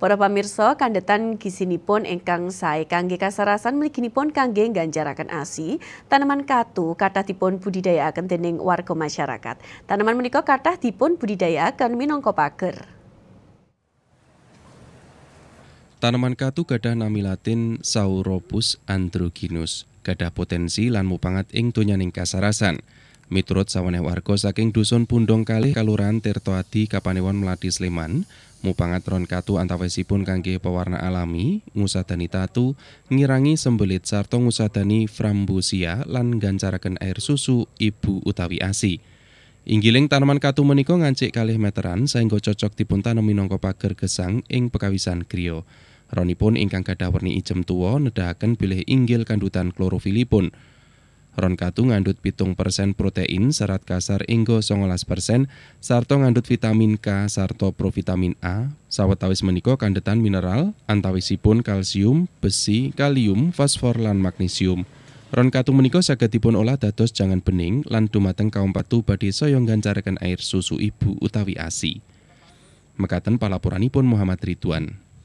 Para pamirsa kisini gizinipun engkang sae kangge kasarasan mliginipun kangge ganjarakan asi tanaman katu tipun dipun akan dening warga masyarakat. Tanaman menika tipun dipun akan minongko pager. Tanaman katu gadah nami Latin Sauropus androginus, gadah potensi lan mupangat ing donyaning kasarasan. Miturut sawane warga saking dusun Pundong Kalih Kaluran Tirtoati Kapanewon Melati Sleman, mupangat ron katu antawisipun kangge pewarna alami, ngusadani tatu, ngirangi sembelit sarto ngusadani frambusia lan gancaraken air susu ibu utawi asi. Inggiling tanaman katu menika ngancik kalih meteran saengga cocok dipun tanem minangka pager gesang ing pekawisan griya. pun ingkang gadah werni ijem tua nedahaken bilih inggil kandutan klorofilipun. Ronkatu ngandut pitung persen protein, serat kasar inggo songolas persen, sarto ngandut vitamin K sarto provitamin A, sawetawis meniko kandetan mineral, antawisipun kalsium, besi, kalium, fosfor lan magnesium. Ron katung menika saged olah dados jangan bening lan dumateng kaum patu badhe saya nggancaraken air susu ibu utawi ASI. Mekaten pun Muhammad Ridwan.